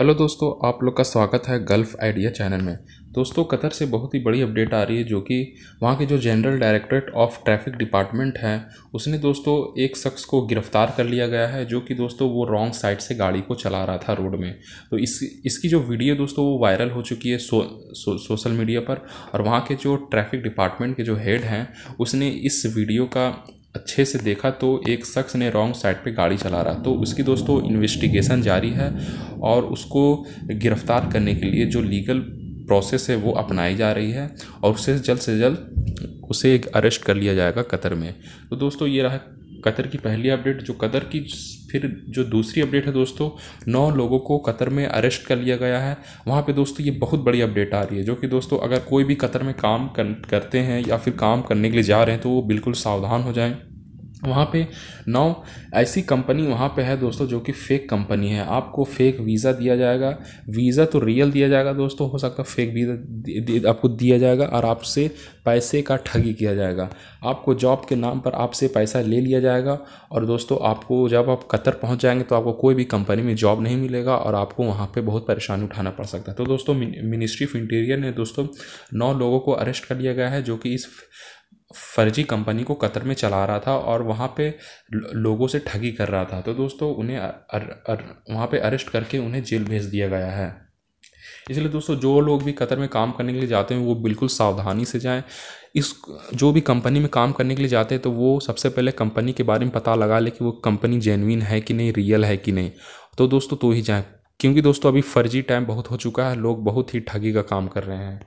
hello दोस्तों आप लोग का स्वागत है गल्फ़ आइडिया चैनल में दोस्तों कतर से बहुत ही बड़ी अपडेट आ रही है जो कि वहाँ के जो general directorate of traffic department है उसने दोस्तों एक शख्स को गिरफ़्तार कर लिया गया है जो कि दोस्तों वो रॉन्ग साइड से गाड़ी को चला रहा था रोड में तो इस इसकी जो वीडियो दोस्तों वो वायरल हो चुकी है सो, सो, सोशल मीडिया पर और वहाँ के जो ट्रैफिक डिपार्टमेंट के जो हेड हैं उसने इस वीडियो का अच्छे से देखा तो एक शख्स ने रॉन्ग साइड पे गाड़ी चला रहा तो उसकी दोस्तों इन्वेस्टिगेशन जारी है और उसको गिरफ़्तार करने के लिए जो लीगल प्रोसेस है वो अपनाई जा रही है और उसे जल्द से जल्द उसे एक अरेस्ट कर लिया जाएगा कतर में तो दोस्तों ये रहा कतर की पहली अपडेट जो कतर की फिर जो दूसरी अपडेट है दोस्तों नौ लोगों को कतर में अरेस्ट कर लिया गया है वहाँ पे दोस्तों ये बहुत बड़ी अपडेट आ रही है जो कि दोस्तों अगर कोई भी कतर में काम कर, करते हैं या फिर काम करने के लिए जा रहे हैं तो वो बिल्कुल सावधान हो जाएं वहाँ पे नौ ऐसी कंपनी वहाँ पे है दोस्तों जो कि फेक कंपनी है आपको फेक वीज़ा दिया जाएगा वीज़ा तो रियल दिया जाएगा दोस्तों हो सकता है फेक वीज़ा आपको दिया जाएगा और आपसे पैसे का ठगी किया जाएगा आपको जॉब के नाम पर आपसे पैसा ले लिया जाएगा और दोस्तों आपको जब आप कतर पहुँच जाएंगे तो आपको कोई भी कंपनी में जॉब नहीं मिलेगा और आपको वहाँ पर बहुत परेशानी उठाना पड़ सकता है तो दोस्तों मिनिस्ट्री ऑफ इंटीरियर ने दोस्तों नौ लोगों को अरेस्ट कर लिया गया है जो कि इस फर्जी कंपनी को कतर में चला रहा था और वहाँ पे लोगों से ठगी कर रहा था तो दोस्तों उन्हें अर, अर, वहाँ पे अरेस्ट करके उन्हें जेल भेज दिया गया है इसलिए दोस्तों जो लोग भी कतर में काम करने के लिए जाते हैं वो बिल्कुल सावधानी से जाएं इस जो भी कंपनी में काम करने के लिए जाते हैं तो वो सबसे पहले कंपनी के बारे में पता लगा ले कि वो कंपनी जेनविन है कि नहीं रियल है कि नहीं तो दोस्तों तो ही जाएँ क्योंकि दोस्तों अभी फर्जी टाइम बहुत हो चुका है लोग बहुत ही ठगी का काम कर रहे हैं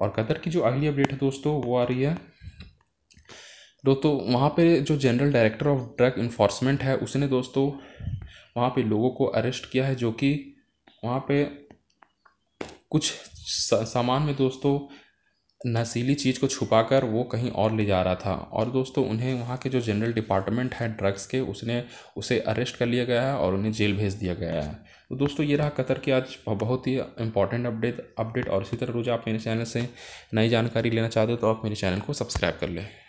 और कतर की जो अगली अपडेट है दोस्तों वो आ रही है दोस्तों तो वहाँ पे जो general director of drug enforcement है उसने दोस्तों वहाँ पे लोगों को अरेस्ट किया है जो कि वहाँ पे कुछ सामान में दोस्तों नशीली चीज़ को छुपाकर वो कहीं और ले जा रहा था और दोस्तों उन्हें वहाँ के जो जनरल डिपार्टमेंट है ड्रग्स के उसने उसे अरेस्ट कर लिया गया है और उन्हें जेल भेज दिया गया है तो दोस्तों ये रहा कतर की आज बहुत ही इंपॉर्टेंट अपडेट अपडेट और इसी तरह रोज़ आप मेरे चैनल से नई जानकारी लेना चाहते हो तो आप मेरे चैनल को सब्सक्राइब कर लें